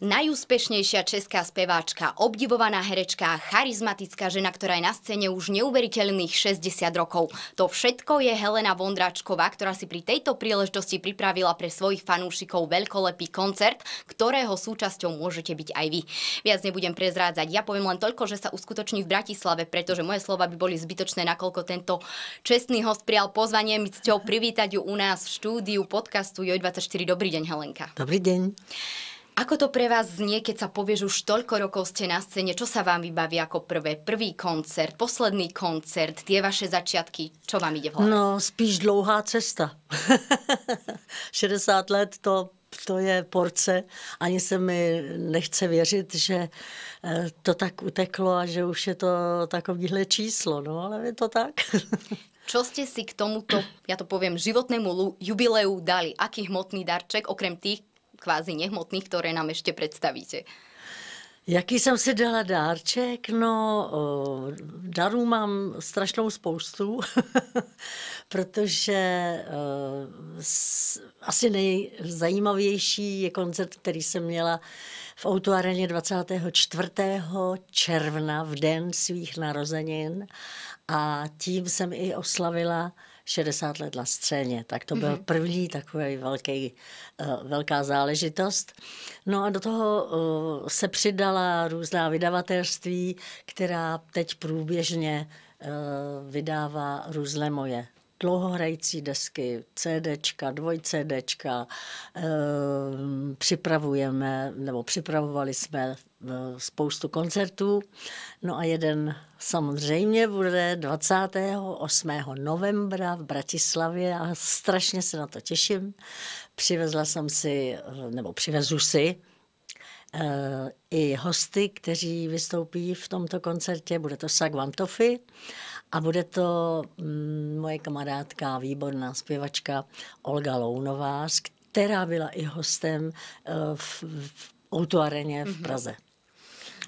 Najúspešnejšia česká speváčka, obdivovaná herečka, charizmatická žena, ktorá je na scéne už neuveriteľných 60 rokov. To všetko je Helena Vondračková, ktorá si pri tejto príležitosti pripravila pre svojich fanúšikov veľkolepý koncert, ktorého súčasťou môžete byť aj vy. Viac nebudem prezrádzať. Ja poviem len toľko, že sa uskutoční v Bratislave, pretože moje slova by boli zbytočné, nakoľko tento čestný host prijal pozvanie mi cťou privítať ju u nás v štúdiu podcastu Joj24. Dobrý deň, Helenka. Dobrý deň. Ako to pre vás znie, keď sa že už toľko rokov ste na scéne? Čo sa vám vybaví ako prvé? Prvý koncert, posledný koncert, tie vaše začiatky? Čo vám ide v hlavě? No, spíš dlouhá cesta. 60 let to to je porce. Ani se mi nechce věřit, že eh, to tak uteklo a že už je to takovýhle číslo, no ale je to tak. Čo ste si k tomuto, ja to poviem, životnému jubileu dali? Aký hmotný darček, okrem tých, kvázi nehmotných, ktoré nám ešte predstavíte? Jaký jsem si dala dárček? No, darů mám strašnou spoustu, protože asi nejzajímavější je koncert, který jsem měla v autoareně 24. června v den svých narozenin a tím jsem i oslavila 60 let na scéně, tak to byl mhm. první takový velký, eh, velká záležitost. No a do toho eh, se přidala různá vydavatelství, která teď průběžně eh, vydává různé moje dlouhohrající desky, CDčka, CDčka. Eh, připravujeme, nebo připravovali jsme eh, spoustu koncertů. No a jeden samozřejmě bude 28. novembra v Bratislavě a strašně se na to těším. Přivezla jsem si, eh, nebo přivezu si i hosty, kteří vystoupí v tomto koncertě. Bude to Sagvantofy a bude to mm, moje kamarádka, výborná zpěvačka Olga Lounová, která byla i hostem eh, v, v Outuareně v mhm. Praze.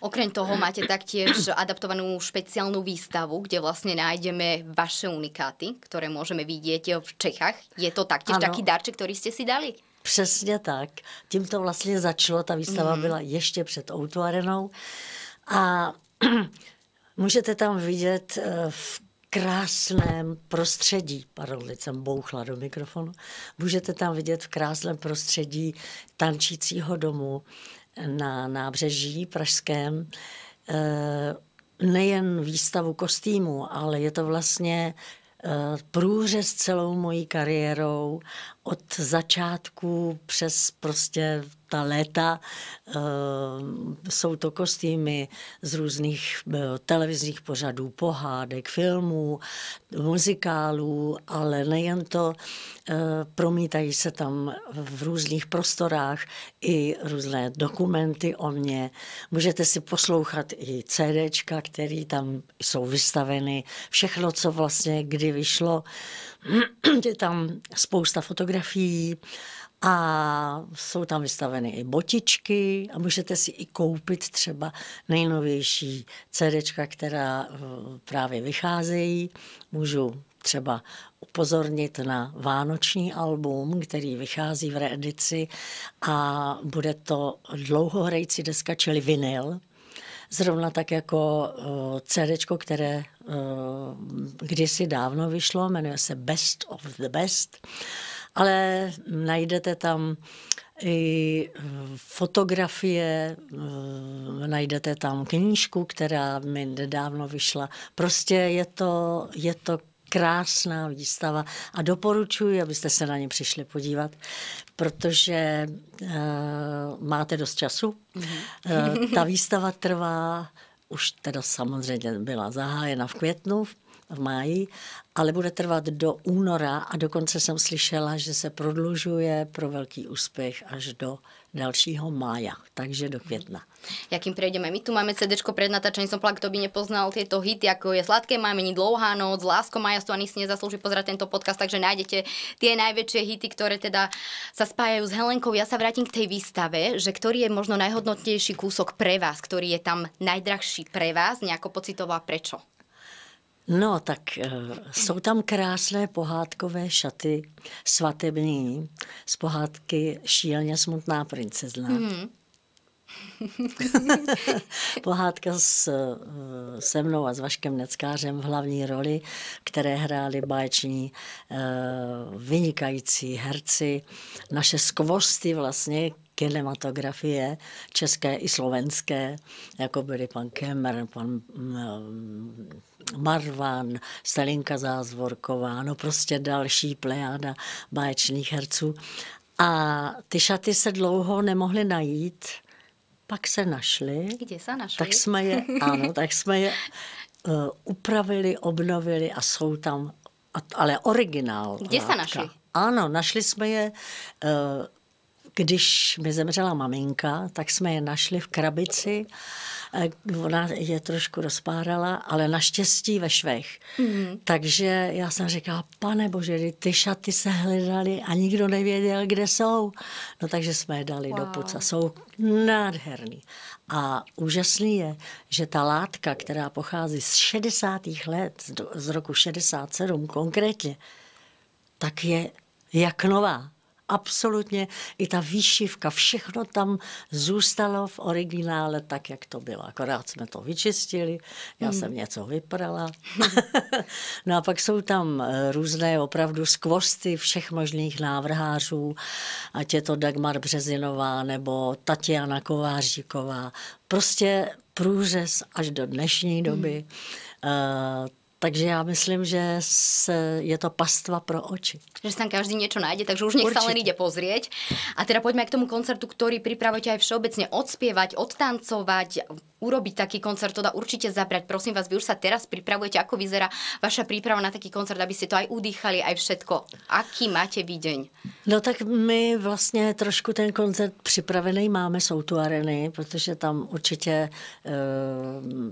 Okrem toho máte taktiež adaptovanú špeciálnu výstavu, kde vlastne nájdeme vaše unikáty, ktoré môžeme vidieť v Čechách. Je to taktiež ano. taký darček, ktorý ste si dali? Přesně tak. Tím to vlastně začalo. Ta výstava mm. byla ještě před Outuarenou. A Můžete tam vidět eh, v krásném prostředí, pardon, teď jsem bouchla do mikrofonu, můžete tam vidět v krásném prostředí tančícího domu na nábřeží pražském, eh, nejen výstavu kostýmu, ale je to vlastně eh, průřez celou mojí kariérou od začátku přes prostě ta léta eh, jsou to kostýmy z různých eh, televizních pořadů, pohádek, filmů, muzikálů, ale nejen to, eh, promítají se tam v různých prostorách i různé dokumenty o mě. Můžete si poslouchat i CDčka, které tam jsou vystaveny, všechno, co vlastně kdy vyšlo. je tam spousta fotografií a jsou tam vystaveny i botičky a můžete si i koupit třeba nejnovější CDčka, která eh, právě vycházejí. Můžu třeba upozornit na vánoční album, který vychází v reedici a bude to dlouhohrající deska, čili vinyl, Zrovna tak jako uh, eh, CD, které uh, kdysi dávno vyšlo, jmenuje se Best of the Best, ale najdete tam i eh, fotografie, najdete tam knížku, která mi nedávno vyšla. Prostě je to, je to krásná výstava a doporučuji, abyste se na ně přišli podívat, protože uh, máte dost času. Uh, ta výstava trvá už teda samozřejmě byla zahájena v květnu, v v máji, ale bude trvat do února a dokonce jsem slyšela, že se prodlužuje pro velký úspěch až do dalšího mája, takže do května. Jakým prejdeme? My tu máme CD před natáčením, jsem plak, kdo by nepoznal tyto hity, jako je Sladké mámení, Dlouhá noc, Lásko to ani si nezaslúži pozrat tento podcast, takže najdete ty největší hity, které teda se spájají s Helenkou. Já se vrátím k té výstave, že který je možno najhodnotnejší kúsok pre vás, který je tam najdrahší pre vás, nějako pocitová prečo? No, tak eh, jsou tam krásné pohádkové šaty svatební z pohádky Šíleně smutná princezna. Mm. Pohádka s, eh, se mnou a s Vaškem Neckářem v hlavní roli, které hráli báječní eh, vynikající herci, naše skvosty vlastně, kinematografie české i slovenské, jako byli pan Kemer, pan mm, mm, Marvan, Stalinka Zázvorková, no prostě další plejáda báječných herců. A ty šaty se dlouho nemohly najít, pak se našly. Kde se našly? Tak jsme je, ano, tak jsme je uh, upravili, obnovili a jsou tam, ale originál. Kde se našly? Ano, našli jsme je uh, když mi zemřela maminka, tak jsme je našli v krabici. Eh, ona je trošku rozpárala, ale naštěstí ve švech. Mm-hmm. Takže já jsem říkala, pane bože, ty šaty se hledaly a nikdo nevěděl, kde jsou. No takže jsme je dali wow. do puca. Jsou nádherný. A úžasný je, že ta látka, která pochází z 60. let, z roku 67 konkrétně, tak je jak nová absolutně i ta výšivka, všechno tam zůstalo v originále tak, jak to bylo. Akorát jsme to vyčistili, já hmm. jsem něco vyprala. no a pak jsou tam eh, různé opravdu skvosty všech možných návrhářů, ať je to Dagmar Březinová nebo Tatiana Kováříková. Prostě průřez až do dnešní doby. Hmm. Uh, takže já myslím, že se, je to pastva pro oči. Že se tam každý něco najde, takže už nech se sa len ide pozrieť. A teda pojďme k tomu koncertu, ktorý připravujete aj všeobecně odspěvat, odtancovať, urobiť taký koncert, to dá určite zabrať. Prosím vás, vy už sa teraz pripravujete, ako vyzerá vaša príprava na taký koncert, aby ste to aj udýchali, aj všetko. Aký máte výdeň? No tak my vlastně trošku ten koncert připravený máme, jsou tu areny, protože tam určitě e,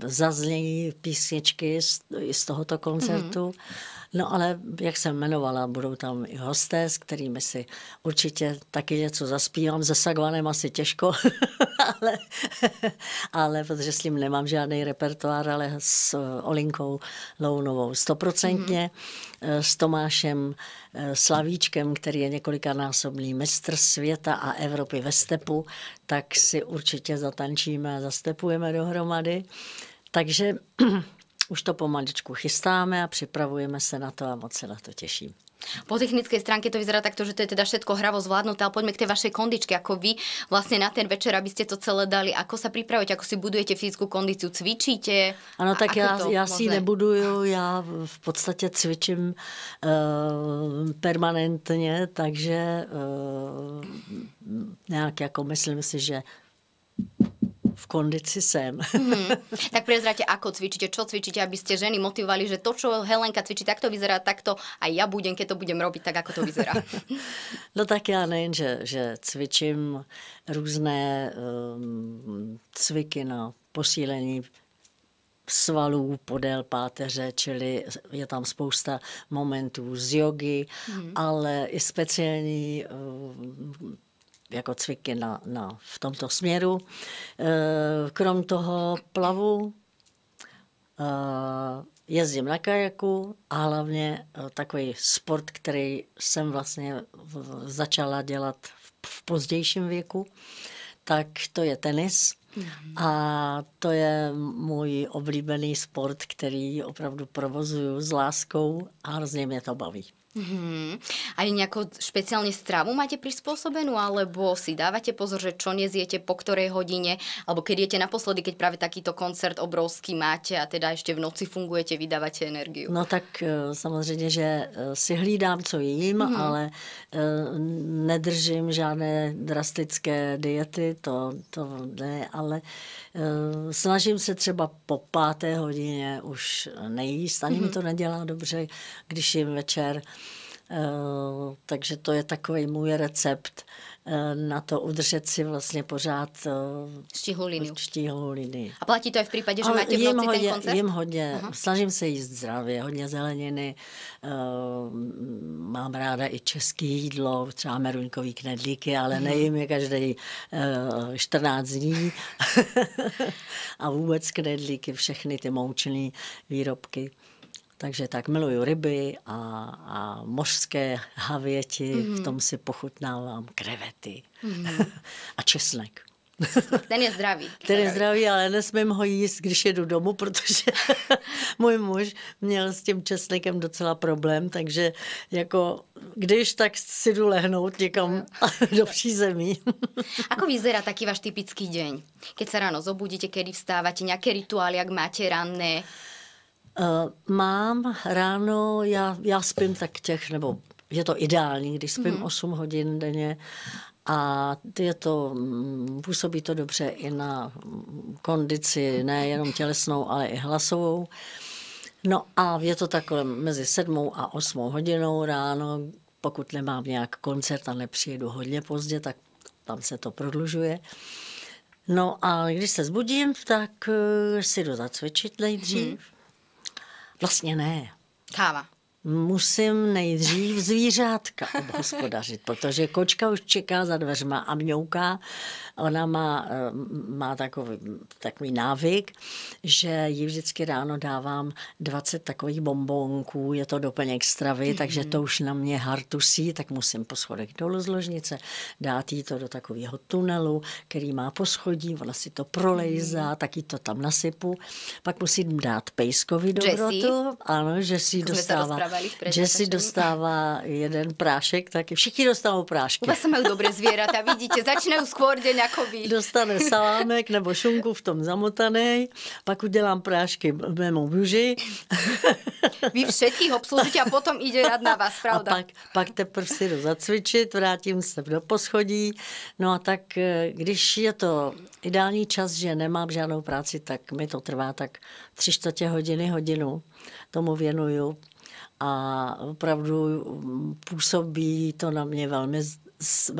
zaznějí písničky z, z tohoto koncertu. Mm-hmm No ale, jak jsem jmenovala, budou tam i hosté, s kterými si určitě taky něco zaspívám. Se Sagvanem asi těžko, ale, ale protože s ním nemám žádný repertoár, ale s eh, Olinkou Lounovou stoprocentně, mm-hmm. s Tomášem eh, Slavíčkem, který je několikanásobný mistr světa a Evropy ve stepu, tak si určitě zatančíme a zastepujeme dohromady. Takže už to pomaličku chystáme a připravujeme se na to a moc se na to těším. Po technické stránce to vyzerá takto, že to je teda všetko hravo zvládnuté, ale pojďme k té vašej kondičke, jako vy vlastně na ten večer, abyste to celé dali, ako se připravujete, ako si budujete fyzickou kondici, cvičíte? Ano, tak já, já si ji nebuduju, já v podstatě cvičím uh, permanentně, takže uh, nějak jako myslím si, že kondici jsem. Mm-hmm. Tak prezrate, ako cvičíte, čo cvičíte, aby ste ženy motivovali, že to, čo Helenka cvičí, tak to vyzerá, takto a já budem, keď to budem robiť, tak ako to vyzerá. No tak já nejen, že, že cvičím různé um, cviky na posílení svalů podél páteře, čili je tam spousta momentů z jogy, hmm. ale i speciální um, jako cviky na, na, v tomto směru. Eh, krom toho plavu, eh, jezdím na kajaku a hlavně eh, takový sport, který jsem vlastně začala dělat v pozdějším věku, tak to je tenis. Mhm. A to je můj oblíbený sport, který opravdu provozuju s láskou a hrozně mě to baví. Mm-hmm. A nejako špeciálne stravu máte prispôsobenú, alebo si dávate pozor, že čo nezjete, po ktorej hodine, alebo keď jete naposledy, keď práve takýto koncert obrovský máte a teda ešte v noci fungujete, vydáváte energiu? No tak e, samozřejmě, že e, si hlídám, co jím, mm-hmm. ale e, nedržím žádné drastické diety, to, to ne, ale snažím se třeba po páté hodině už nejíst, ani mm-hmm. mi mhm. to nedělá dobře, když jim večer Eh, takže to je takový můj recept eh, na to udržet si vlastně pořád eh, štíhlou linii. Štíhlou linii. A platí to i v případě, že Ale máte v noci hodně, ten koncert? Jím hodně, uh-huh. snažím se jíst zdravě, hodně zeleniny, mám ráda i český jídlo, třeba meruňkový knedlíky, ale uh-huh. nejím je každý 14 dní. a vůbec knedlíky, všechny ty moučné výrobky. Takže tak miluju ryby a, a mořské havěti, mm-hmm. v mhm. tom si pochutnávám krevety mm-hmm. a česnek. Ten je zdravý. Ten je zdravý, ale nesmím ho jíst, když jedu domů, protože můj muž měl s tím česnekem docela problém, takže jako když, tak si jdu lehnout někam do přízemí. Ako vyzerá taky váš typický den, Keď se ráno zobudíte, kedy vstáváte, nějaké rituály, jak máte ranné? Uh, mám ráno, já, já spím tak těch, nebo je to ideální, když spím mm-hmm. 8 hodin denně a je to, mm, působí to dobře i na mm, kondici, nejenom tělesnou, ale i hlasovou. No a je to tak mezi sedmou a osmou hodinou ráno, pokud nemám nějak koncert a nepřijedu hodně pozdě, tak tam se to prodlužuje. No a když se zbudím, tak eh, si jdu zacvičit nejdřív. Hmm Vlastně ne. Káva musím nejdřív zvířátka obhospodařit, protože kočka už čeká za dveřma a mňouká. Ona má, eh, má takový, takový návyk, že jí vždycky ráno dávám 20 takových bombonků, je to doplněk stravy, mm-hmm. takže to už na mě hartusí, tak musím po schodech dolů z ložnice, dát jí to do takového tunelu, který má poschodí, ona si to prolejzá, mm-hmm. tak jí to tam nasypu. Pak musím dát pejskovi dobrotu, Jessie. ano, že si dostává dávali v Že si dostává jeden prášek, tak všichni dostanou prášky. U vás mají dobré zvířata, vidíte, začnou skôr den jako vy. Dostane salámek nebo šunku v tom zamotaný, pak udělám prášky mému muži. Vy ho obslužíte a potom jde rád na vás, pravda? A pak, pak teprve si jdu zacvičit, vrátím se do poschodí. No a tak, eh, když je to ideální čas, že nemám žádnou práci, tak mi to trvá tak tři čtvrtě hodiny, hodinu tomu věnuju a opravdu mm, působí to na mě velmi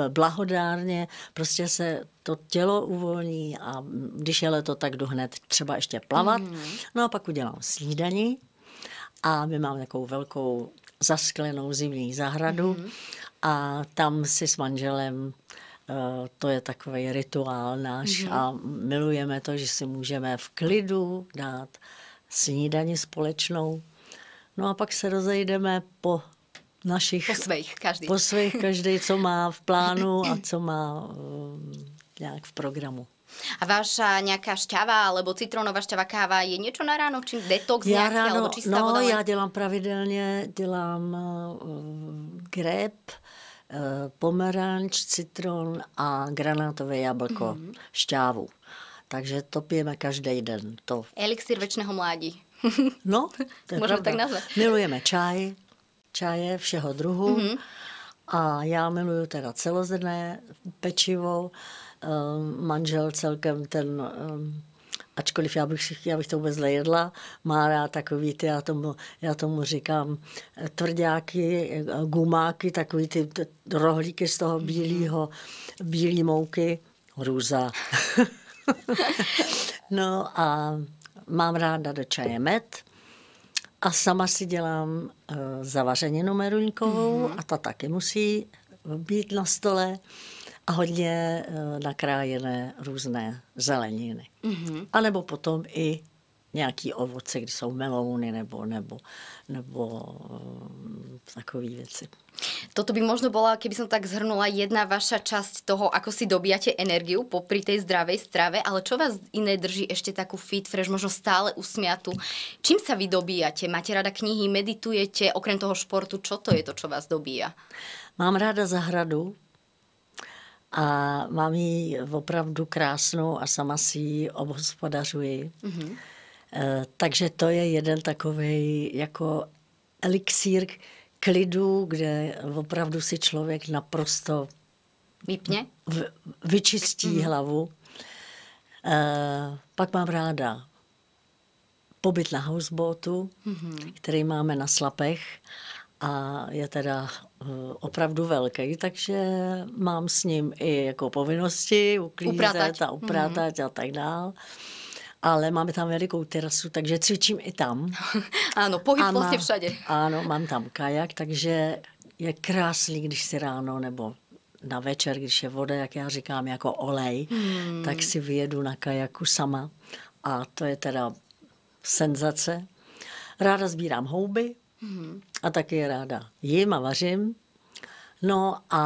blahodárně, prostě se to tělo uvolní a když je leto, tak jdu hned třeba ještě plavat. Mm. No a pak udělám snídaní a my máme takovou velkou zasklenou zimní zahradu mm. a tam si s manželem eh, to je takový rituál náš mm. a milujeme to, že si můžeme v klidu dát snídaní společnou No a pak se rozejdeme po našich... Po svých každý. Po svých každý, co má v plánu a co má um, nějak v programu. A váša nějaká šťava alebo citronová šťava káva je něco na ráno? Čím detox já nějaký, ráno, alebo čistá no, voda? já dělám pravidelně, dělám uh, grep, eh, pomeranč, citron a granátové jablko, mm-hmm. šťávu. Takže to pijeme každý den. To... Elixir večného mládí. No, to je Můžeme tak nazvat. Milujeme čaj, čaje všeho druhu. Mm-hmm. A já miluju teda celozrné pečivo, ehm, manžel celkem ten, ehm, ačkoliv já bych, já bych to vůbec nejedla, má rád takový ty, já tomu, já tomu říkám, eh, tvrdáky, eh, gumáky, takový ty rohlíky z toho mhm. bílého, bílý mouky, růza. no a mám ráda do čaje med a sama si dělám uh, zavařeninu meruňkovou mm-hmm. a ta taky musí být na stole a hodně uh, nakrájené různé zeleniny. Mm-hmm. A nebo potom i nějaký ovoce, kdy jsou melouny nebo, nebo, nebo eh, takové věci. Toto by možno byla, keby som tak zhrnula, jedna vaša časť toho, ako si dobíjate energiu popri tej zdravej strave, ale čo vás iné drží ešte takú fit, fresh, možno stále usmiatu? Čím sa vy dobíjate? Máte rada knihy, meditujete, okrem toho športu, čo to je to, čo vás dobíja? Mám ráda zahradu, a mám ji opravdu krásnou a sama si ji obhospodařuji. Mm-hmm. Eh, takže to je jeden takový jako elixír klidu, kde opravdu si člověk naprosto Vypně? vyčistí mm. hlavu. E, pak mám ráda pobyt na houseboatu, mm-hmm. který máme na Slapech a je teda eh, opravdu velký, takže mám s ním i jako povinnosti uklízet upratať. a upratať mm-hmm. a tak dále ale máme tam velikou terasu, takže cvičím i tam. ano, pohyb vlastně má, vlastně všade. Ano, mám tam kajak, takže je krásný, když si ráno nebo na večer, když je voda, jak já říkám, jako olej, hmm. tak si vyjedu na kajaku sama a to je teda senzace. Ráda sbírám houby hmm. a taky ráda jím, a vařím. No a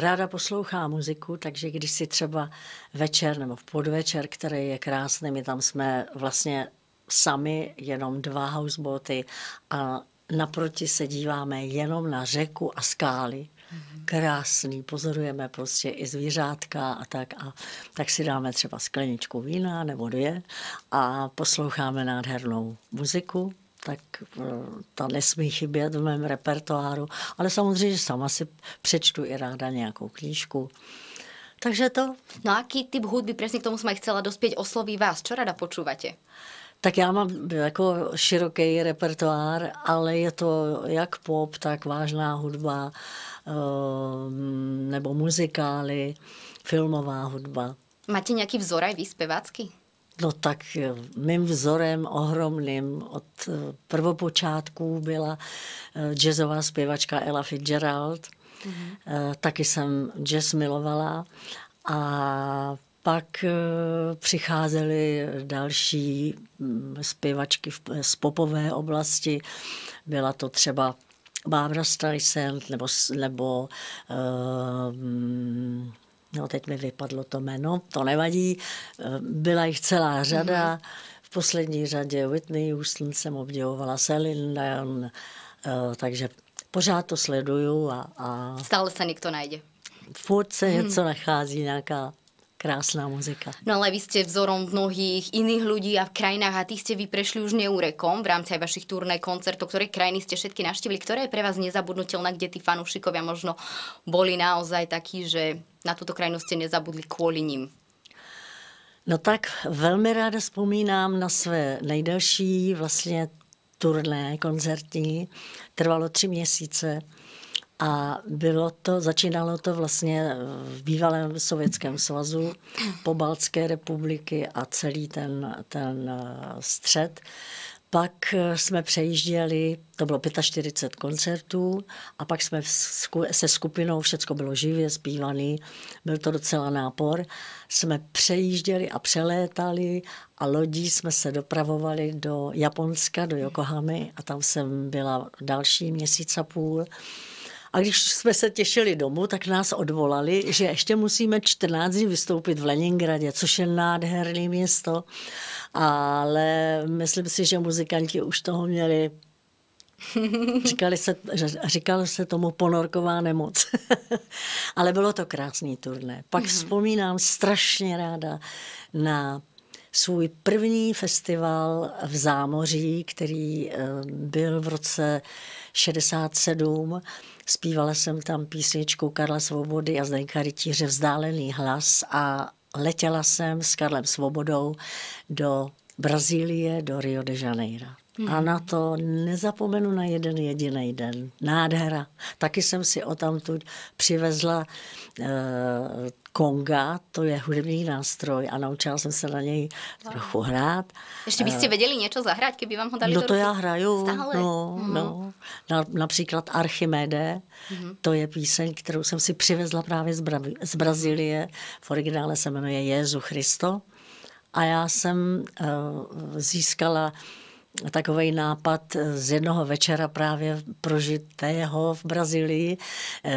ráda poslouchá muziku, takže když si třeba večer nebo v podvečer, který je krásný, my tam jsme vlastně sami, jenom dva houseboty a naproti se díváme jenom na řeku a skály. Mhm. Krásný, pozorujeme prostě i zvířátka a tak. A tak si dáme třeba skleničku vína nebo dvě a posloucháme nádhernou muziku tak eh, ta nesmí chybět v mém repertoáru. Ale samozřejmě, že sama si přečtu i ráda nějakou knížku. Takže to. No a jaký typ hudby, přesně k tomu jsme chcela dospět, osloví vás? Co rada počúvate? Tak já mám jako široký repertoár, ale je to jak pop, tak vážná hudba, eh, nebo muzikály, filmová hudba. Máte nějaký vzor aj vy zpěvácky? No tak mým vzorem ohromným od eh, prvopočátků byla eh, jazzová zpěvačka Ella Fitzgerald. Mm-hmm. Taky jsem jazz milovala a pak přicházely další mm, zpěvačky z popové oblasti. Byla to třeba Barbara Streisand nebo, nebo um, no teď mi vypadlo to jméno, to nevadí, eh, byla jich celá řada, mhm. v poslední řadě Whitney Houston jsem obdivovala, Celine Dion, eh, takže pořád to sleduju a... a... Stále se někdo najde. Furt se mhm. něco nachází, nějaká krásná muzika. No ale vy ste vzorom mnohých iných ľudí a v krajinách a tých ste vy prešli už neurekom v rámci aj vašich turné koncertov, ktoré krajiny ste všetky naštívili, ktoré je pre vás nezabudnutelná, kde tí fanúšikovia možno boli naozaj takí, že na túto krajinu ste nezabudli kvôli ním. No tak velmi ráda vzpomínám na své nejdelší vlastně turné koncertní. Trvalo tři měsíce a bylo to, začínalo to vlastně v bývalém Sovětském svazu, po Baltské republiky a celý ten, ten eh, střed. Pak eh, jsme přejížděli, to bylo 45 koncertů a pak jsme se skupinou, všecko bylo živě zpívaný, byl to docela nápor, jsme přejížděli a přelétali a lodí jsme se dopravovali do Japonska, do Yokohamy a tam jsem byla další měsíc a půl. A když jsme se těšili domů, tak nás odvolali, že ještě musíme 14 dní vystoupit v Leningradě, což je nádherné město. Ale myslím si, že muzikanti už toho měli Říkali se, říkalo se tomu ponorková nemoc. Ale bylo to krásný turné. Pak mhm. vzpomínám strašně ráda na svůj první festival v Zámoří, který eh, byl v roce 67 Zpívala jsem tam písničku Karla Svobody a Zdenka Rytíře Vzdálený hlas a letěla jsem s Karlem Svobodou do Brazílie, do Rio de Janeiro. Hmm. A na to nezapomenu na jeden jediný den. Nádhera. Taky jsem si o tamtud přivezla e, konga, to je hudební nástroj a naučila jsem se na něj trochu hrát. Ještě byste eh, věděli něco zahrát, kdyby vám ho dali No to do já hraju, Stále. no, mm. no. Na, například Archimede, mm. to je píseň, kterou jsem si přivezla právě z, Bra- z Brazílie, v originále se jmenuje Jezu Christo a já jsem uh, získala takový nápad eh, z jednoho večera právě prožitého v Brazílii,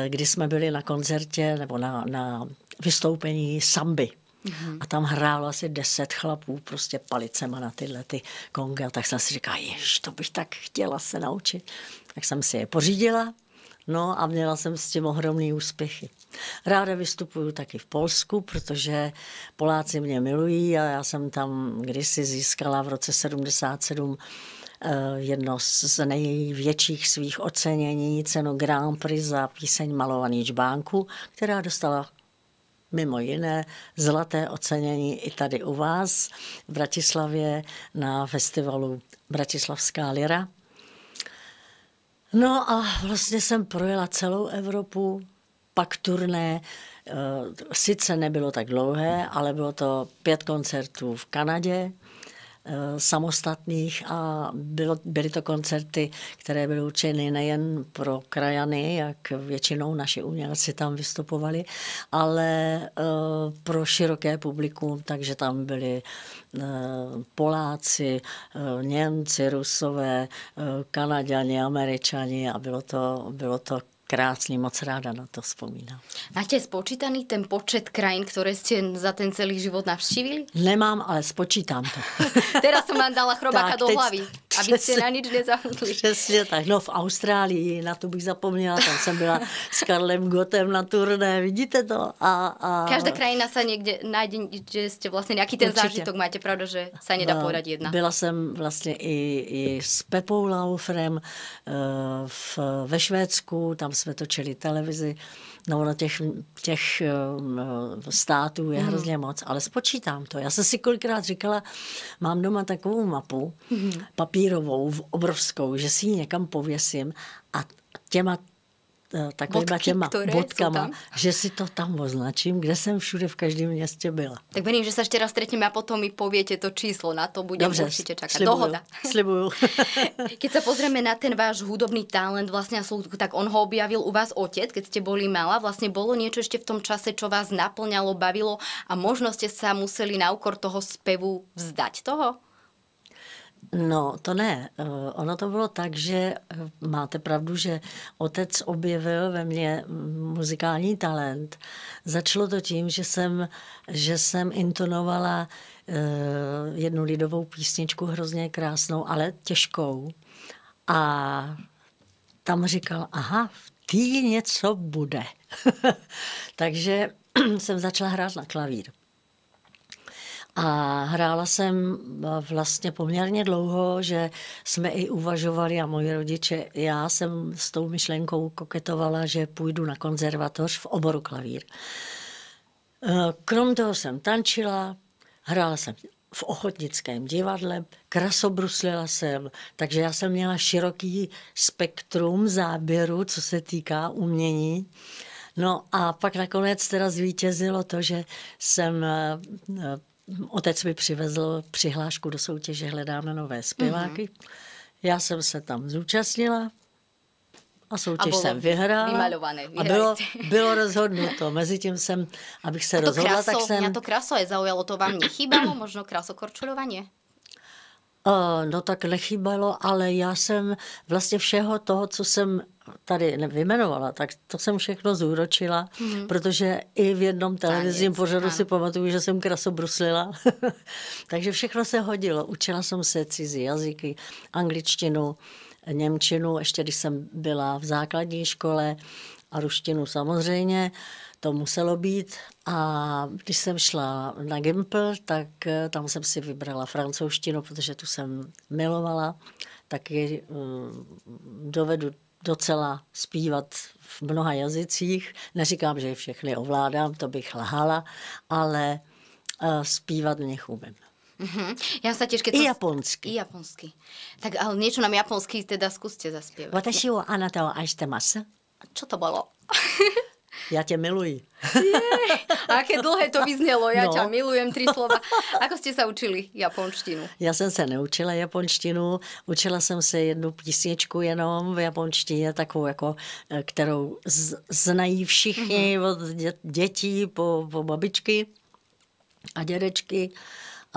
kdy jsme byli na koncertě nebo na, na vystoupení samby. Mm-hmm. A tam hrálo asi deset chlapů prostě palicema na tyhle ty konga. tak jsem si říkala, jež, to bych tak chtěla se naučit. Tak jsem si je pořídila. No a měla jsem s tím ohromný úspěchy. Ráda vystupuju taky v Polsku, protože Poláci mě milují a já jsem tam kdysi získala v roce 77 eh, jedno z největších svých ocenění, cenu Grand Prix za píseň Malovaný čbánku, která dostala mimo jiné zlaté ocenění i tady u vás v Bratislavě na festivalu Bratislavská lira. No a vlastně jsem projela celou Evropu, pak turné, eh, sice nebylo tak dlouhé, ale bylo to pět koncertů v Kanadě, Eh, samostatných a bylo, byly to koncerty, které byly určeny nejen pro krajany, jak většinou naši umělci tam vystupovali, ale eh, pro široké publikum, takže tam byli eh, Poláci, Němci, Rusové, Kanaděni, Američani a bylo to, bylo to Krásný, moc ráda na to vzpomínam. Máte spočítaný ten počet krajín, ktoré ste za ten celý život navštívili? Nemám, ale spočítám to. Teraz som vám dala chrobáka do hlavy, aby ste na nič nezahudli. Přesně tak. No v Austrálii, na to bych zapomněla, tam jsem byla s Karlem Gotem na turné, vidíte to? A, a... Každá krajina sa niekde nájde, že ste vlastne nejaký ten Určite. zážitok máte, pravdu, že sa nedá pořád no, povedať jedna. Byla jsem vlastně i, i s Pepou Laufrem eh, v, ve Švédsku, tam jsme točili televizi, no ono těch, těch um, států je mm. hrozně moc, ale spočítám to. Já jsem si kolikrát říkala, mám doma takovou mapu, mm. papírovou, obrovskou, že si ji někam pověsím a těma Eh, takovýma Bodky, těma bodkama, že si to tam označím, kde jsem všude v každém městě byla. Tak verím, že se ještě raz stretneme a potom mi povětě to číslo, na to budeme Dobře, určitě čekat. Slibuju, Dohoda. Slibuju. Když se pozrieme na ten váš hudobný talent, vlastně, tak on ho objavil u vás otec, keď jste boli malá, Vlastně bylo něco, ještě v tom čase, čo vás naplňalo, bavilo a možno se sa museli na úkor toho spevu vzdať toho? No, to ne. Eh, ono to bylo tak, že eh, máte pravdu, že otec objevil ve mně mm, muzikální talent. Začalo to tím, že jsem, že jsem intonovala eh, jednu lidovou písničku hrozně krásnou, ale těžkou. A tam říkal, aha, v tý něco bude. Takže jsem začala hrát na klavír. A hrála jsem e, vlastně poměrně dlouho, že jsme i uvažovali, a moji rodiče, já jsem s tou myšlenkou koketovala, že půjdu na konzervatoř v oboru klavír. E, krom toho jsem tančila, hrála jsem v Ochotnickém divadle, krasobruslila jsem, takže já jsem měla široký spektrum záběru, co se týká umění. No a pak nakonec teda zvítězilo to, že jsem e, Otec mi přivezl přihlášku do soutěže Hledáme nové zpěváky. Mm-hmm. Já jsem se tam zúčastnila a soutěž a jsem vyhrála. A bylo, bylo rozhodnuto. Mezitím jsem, abych se a to rozhodla, kraso, tak jsem... Mě to kraso je zaujalo, to vám nechybalo? Možno kraso Uh, eh, no tak nechybalo, ale já jsem vlastně všeho toho, co jsem tady nevymenovala tak to jsem všechno zúročila, mm-hmm. protože i v jednom televizním pořadu si pamatuju, že jsem krasobruslila. Takže všechno se hodilo. Učila jsem se cizí jazyky, angličtinu, němčinu, ještě když jsem byla v základní škole a ruštinu samozřejmě. To muselo být. A když jsem šla na Gimpl, tak eh, tam jsem si vybrala francouzštinu, protože tu jsem milovala. Taky um, dovedu docela zpívat v mnoha jazycích. Neříkám, že je všechny ovládám, to bych lhala, ale eh, zpívat v nich umím. Mm-hmm. Já se těžké... I japonsky. I japonsky. Tak ale něco nám japonsky teda zkuste zaspievať. Watashi wo anata wo aishite masu. Čo to bylo? Ja ťa miluji. Je, Aké dlhé to vyznělo, já ja no. ťa milujem, tři slova. Ako jste se učili japonštinu? Já jsem se neučila japonštinu, učila jsem se jednu písničku jenom v japonštině, takovou jako, eh, kterou znají všichni mm-hmm. od dětí po, po babičky a dědečky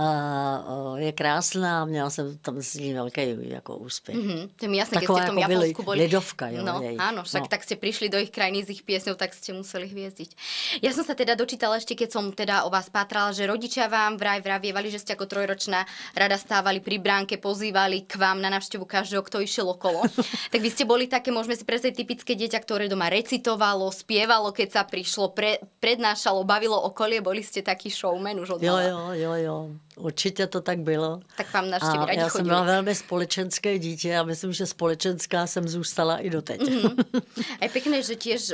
a je krásná, měla jsem tam s ní velký jako úspěch. Mm-hmm, to mi jasné, když jste v tom jako Japonsku byli. Lidovka, jo, no, jej. Ano, však no. tak jste přišli do jejich krajiny z jejich piesňou, tak jste museli hviezdiť. Já jsem se teda dočítala ještě, když jsem teda o vás pátrala, že rodiče vám vraj vravěvali, že jste jako trojročná rada stávali pri bránke, pozývali k vám na návštěvu každého, kdo išel okolo. tak vy jste byli také, můžeme si představit, typické dieťa, které doma recitovalo, zpěvalo, keď sa prišlo, pre, prednášalo, bavilo okolie, boli ste taký showman už od Jo, jo, jo, jo. Určitě to tak bylo. Tak vám a já chodili. jsem byla velmi společenské dítě a myslím, že společenská jsem zůstala i doteď. Mm-hmm. A je pěkné, že těž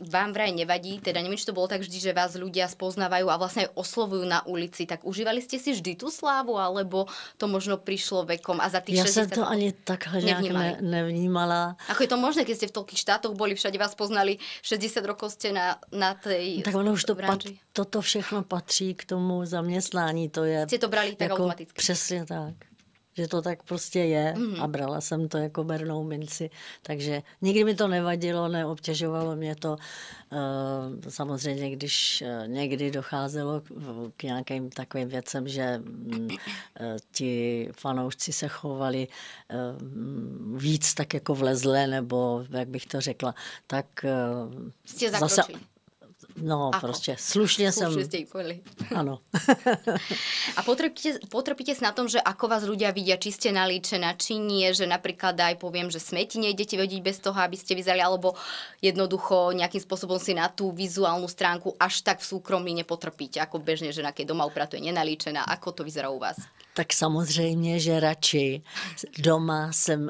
vám vraj nevadí, teda neviem, či to bolo tak vždy, že vás ľudia spoznávajú a vlastne aj oslovujú na ulici, tak užívali ste si vždy tu slávu, alebo to možno prišlo vekom a za tých Já 60... jsem to ani takhle nevnímali. nějak ne, nevnímala. Ako je to možné, keď ste v toľkých štátoch boli, všade vás poznali, 60 rokov ste na, na tej Tak ono už to pat, toto všechno patří k tomu zaměstnání, to je... Jste to brali tak jako, automaticky. Přesně tak že to tak prostě je mm-hmm. a brala jsem to jako bernou minci, takže nikdy mi to nevadilo, neobtěžovalo mě to. Eh, samozřejmě, když eh, někdy docházelo k nějakým takovým věcem, že mm, eh, ti fanoušci se chovali mm, víc tak jako vlezle, nebo jak bych to řekla, tak prostě zase No, Ako? proste, slušne, slušne som... ste Áno. a potrpíte, potrpíte sa na tom, že ako vás ľudia vidia, či ste nalíčená, či nie, že napríklad aj poviem, že smeti nejdete vodiť bez toho, aby ste vyzali, alebo jednoducho nejakým spôsobom si na tú vizuálnu stránku až tak v súkromí nepotrpíte, ako bežne žena, keď doma upratuje nenalíčená. Ako to vyzerá u vás? Tak samozřejmě, že radši doma jsem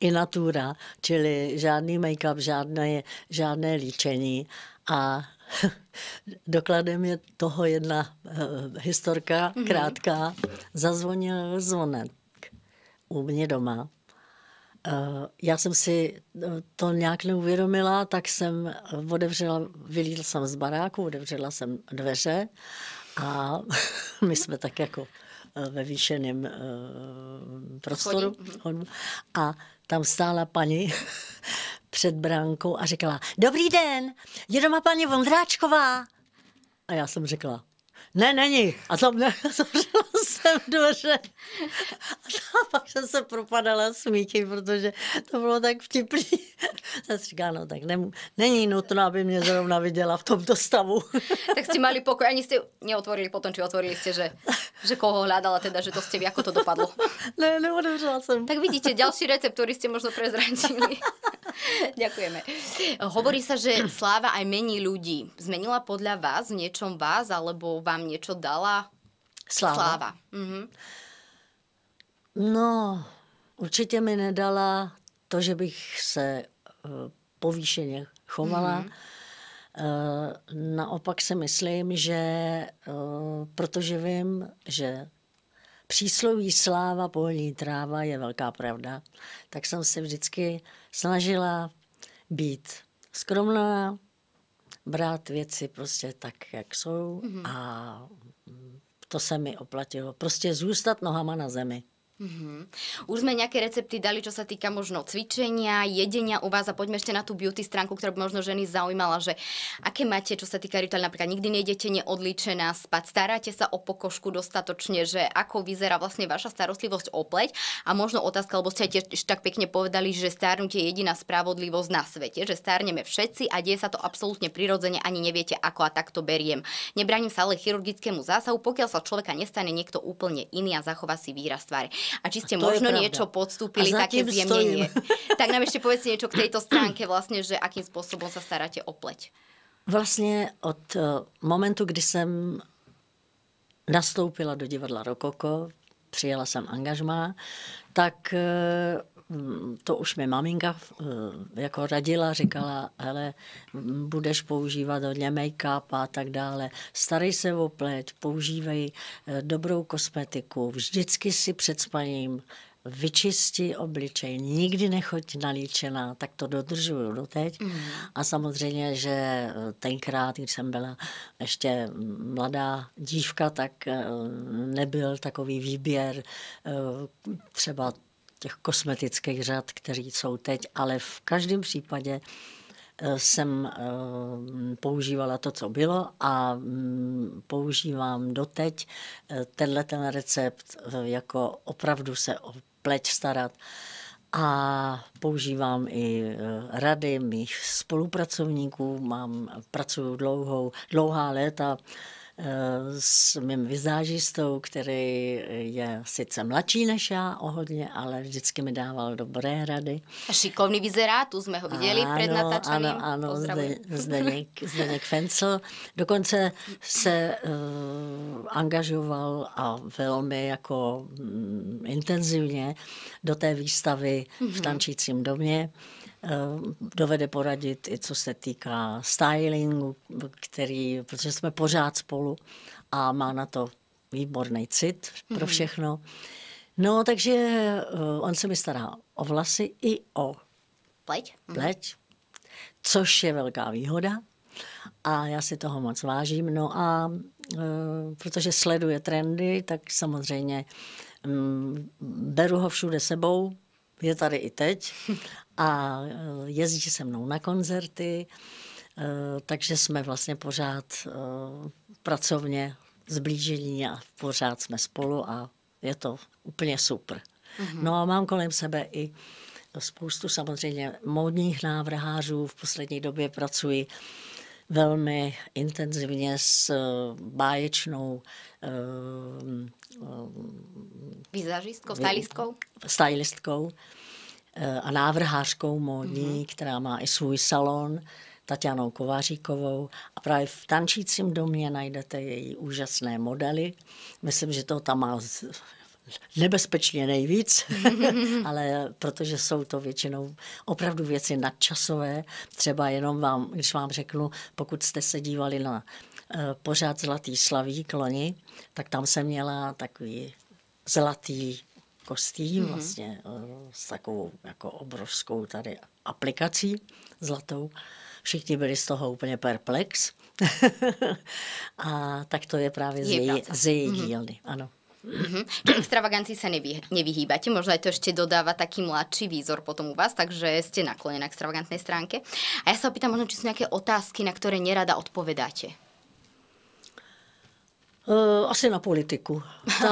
i natura, čili žádný make-up, žádné, žádné líčení a dokladem je toho jedna uh, historka mm-hmm. krátká. Zazvonil zvonek u mě doma. Uh, já jsem si eh, to nějak neuvědomila, tak jsem odevřela, vylídl jsem z baráku, odevřela jsem dveře a my jsme tak jako ve výšeném uh, prostoru. Mhm. Chodí. A tam stála paní před bránkou a řekla, dobrý den, je doma paní Vondráčková. A já jsem řekla, ne, není. A tam ne, zavřela jsem dveře. A pak jsem se propadala smíky, protože to bylo tak vtipný. Jsem si říkala, no tak nemů- není nutno, aby mě zrovna viděla v tomto stavu. tak jste mali pokoj, ani jste neotvorili potom, či otvorili jste, že, že koho hledala teda, že to jste, jako to dopadlo. ne, neodevřela jsem. Tak vidíte, další recept, který jste možno prezrančili. Děkujeme. Hovorí se, že sláva aj mení lidi. Zmenila podle vás v vás, alebo vám něco dala? Sláva. Sláva. Mm-hmm. No, určitě mi nedala to, že bych se uh, povýšeně chovala. Mm-hmm. Uh, naopak si myslím, že uh, protože vím, že přísloví sláva polní tráva je velká pravda, tak jsem se vždycky snažila být skromná, brát věci prostě tak, jak jsou mm-hmm. a to se mi oplatilo. Prostě zůstat nohama na zemi. Mm-hmm. Už sme nejaké recepty dali, čo sa týka možno cvičenia, jedenia u vás a poďme ešte na tú beauty stránku, ktorá by možno ženy zaujímala, že aké máte, čo sa týka rituál, napríklad nikdy nejdete neodličená spať, staráte sa o pokožku dostatočne, že ako vyzerá vlastne vaša starostlivosť o pleť a možno otázka, lebo ste tiež tak pekne povedali, že stárnutie je jediná spravodlivosť na svete, že stárneme všetci a deje sa to absolútne prirodzene, ani neviete ako a takto beriem. Nebraním sa ale chirurgickému zásahu, pokiaľ sa človeka nestane niekto úplne iný a zachová si výraz tváre a či ste a možno niečo podstúpili, také zjemnenie. Stojím. Tak nám ešte povedzte niečo k tejto stránke vlastne, že akým spôsobom sa staráte o pleť. Vlastně od eh, momentu, kdy jsem nastoupila do divadla Rokoko, přijela jsem angažmá, tak eh, to už mi maminka eh, jako radila, říkala, hele, budeš používat hodně make-up a tak dále. Starej se o pleť, používej eh, dobrou kosmetiku, vždycky si před spaním vyčisti obličej, nikdy nechoď nalíčená, tak to dodržuju doteď. Mm. A samozřejmě, že eh, tenkrát, když jsem byla ještě mladá dívka, tak nebyl takový výběr třeba těch kosmetických řad, které jsou teď, ale v každém případě eh, jsem eh, používala to, co bylo a mm, používám doteď eh, tenhle ten recept, jako opravdu se o pleť starat a používám i rady mých spolupracovníků, mám, pracuju dlouhou, dlouhá léta s mým vizážistou, který je sice mladší než já o hodně, ale vždycky mi dával dobré rady. A šikovný vyzerá, tu jsme ho viděli ano, před natáčením. Ano, ano, Zdeněk, Zdeněk Fencel. Dokonce se uh, angažoval a velmi jako um, intenzivně do té výstavy mm-hmm. v mhm. tančícím domě. Eh, dovede poradit i co se týká stylingu, který, protože jsme pořád spolu a má na to výborný cit pro mhm. všechno. No, takže eh, on se mi stará o vlasy i o pleť, mhm. pleť což je velká výhoda a já si toho moc vážím. No a eh, protože sleduje trendy, tak samozřejmě mm, beru ho všude sebou, je tady i teď a eh, jezdí se mnou na koncerty, eh, takže jsme vlastně pořád eh, pracovně zblížení a pořád jsme spolu a je to úplně super. Mm-hmm. No a mám kolem sebe i spoustu samozřejmě módních návrhářů. V poslední době pracuji uh, velmi intenzivně s eh, báječnou eh, výzažistkou, stylistkou, stylistkou eh, a návrhářkou módní, mm-hmm. která má i svůj salon, Tatianou Kováříkovou a právě v tančícím domě najdete její úžasné modely. Myslím, že to tam má nebezpečně nejvíc, ale protože jsou to většinou opravdu věci nadčasové. Třeba jenom vám, když vám řeknu, pokud jste se dívali na eh, pořád Zlatý slavík loni, tak tam jsem měla takový zlatý kostým mm-hmm. vlastně eh, s takovou jako obrovskou tady aplikací zlatou. Všichni byli z toho úplně perplex. a tak to je právě z, její, z její mhm. dílny. Mm-hmm. Ano. Mm-hmm. K extravagancii sa nevy, nevyhýbate, možno aj to ešte dodáva taký mladší výzor potom u vás, takže ste na extravagantnej stránke. A ja sa opýtam možno, či sú nejaké otázky, na ktoré nerada odpovedáte. asi na politiku. Ta,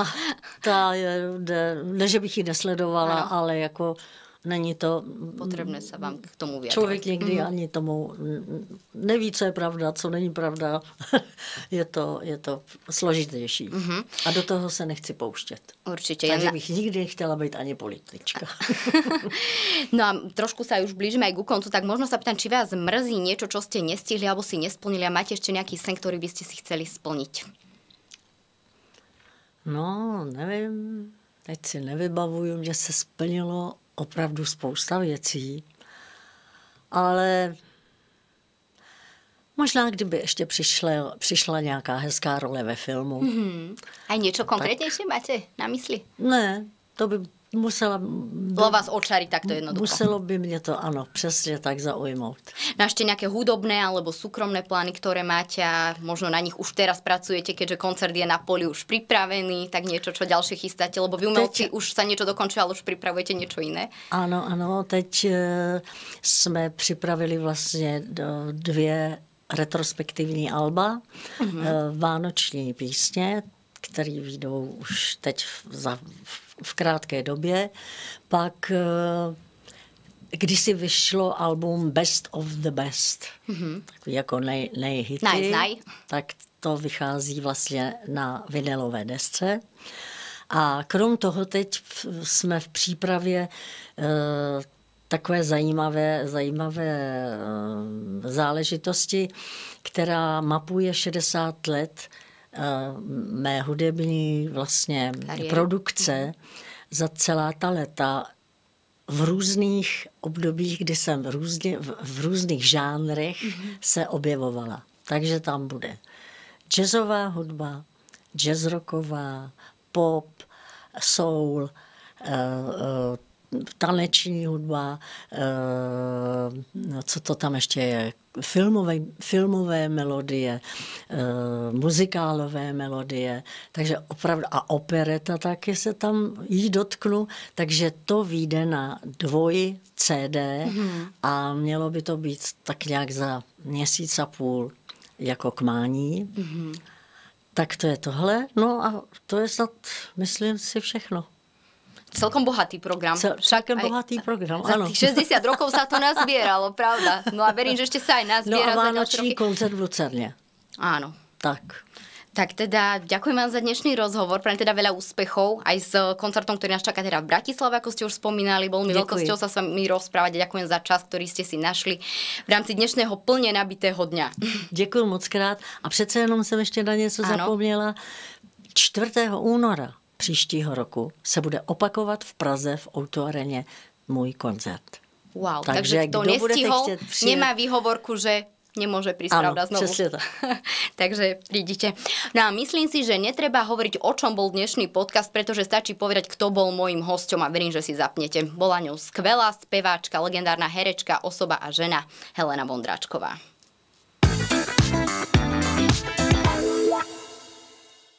ta ne, ne, že bych ji nesledovala, ano. ale jako Není to... Potřebné se vám k tomu vědět. Člověk někdy mm ani tomu neví, co je pravda, co není pravda. je, to, je to složitější. Mm-hmm. A do toho se nechci pouštět. Určitě. Takže na... bych nikdy nechtěla být ani politička. no a trošku se už blížíme i k koncu, tak možno se ptám, či vás mrzí něco co jste nestihli alebo si nesplnili a máte ještě nějaký sen, který byste si chceli splnit. No, nevím. Teď si nevybavuju, mě se splnilo opravdu spousta věcí, ale Možná, kdyby ještě přišle, přišla nějaká hezká role ve filmu. Mm-hmm. A něco konkrétnější máte na mysli? Ne, to by Musela By, vás tak to jednoducho. Muselo by mě to, ano, přesně tak zaujmout. No nějaké ešte hudobné alebo súkromné plány, které máte a možno na nich už teraz pracujete, keďže koncert je na poli už připravený, tak něco, čo ďalšie chystáte, lebo vy umelci teď... už sa niečo dokončuje, ale už pripravujete niečo iné. Ano, ano, teď eh, jsme připravili vlastně dvě retrospektivní alba, mm -hmm. vánoční písně, které vyjdou už teď za, v krátké době. Pak eh, když si vyšlo album Best of the Best, mm-hmm. jako nej, nejhity, nice, nice. tak to vychází vlastně na vinylové desce. A krom toho teď jsme v přípravě eh, takové zajímavé, zajímavé eh, záležitosti, která mapuje 60 let Eh, mé hudební vlastně Kariér. produkce za celá ta leta v různých obdobích, kdy jsem v, různě, v, v různých žánrech mm-hmm. se objevovala. Takže tam bude jazzová hudba, jazzroková, pop, soul, eh, eh, taneční hudba, no co to tam ještě je, filmové, filmové melodie, eh, muzikálové melodie, takže opravdu, a opereta taky se tam jí dotknu, takže to vyjde na dvoj CD mm-hmm. a mělo by to být tak nějak za měsíc a půl jako kmání. Mm-hmm. Tak to je tohle, no a to je snad, myslím si, všechno celkom bohatý program. celkom aj, bohatý program, za ano. Za 60 rokov sa to nazbieralo, pravda. No a verím, že ešte sa aj nazbiera. No a Vánoční koncert v Lucerně. Áno. Tak. Tak teda ďakujem vám za dnešný rozhovor, prajem teda veľa úspechov aj s koncertom, ktorý nás čaká teda v Bratislave, ako ste už spomínali. Bol mi veľkosťou sa s vami rozprávať a ďakujem za čas, ktorý ste si našli v rámci dnešného plně nabitého dňa. Děkuji moc krát a přece jenom som ještě na něco zapomnela. zapomněla. 4. února příštího roku se bude opakovat v Praze v autoareně můj koncert. Wow, takže, takže to nestihol, přijet... nemá výhovorku, že nemůže přijít, ano, pravda znovu. Přesně tak. Takže přijďte. No a myslím si, že netreba hovoriť, o čom bol dnešný podcast, pretože stačí povedať, kto bol mojím hostom a verím, že si zapnete. Bola ňou skvelá speváčka, legendárna herečka, osoba a žena Helena Vondráčková.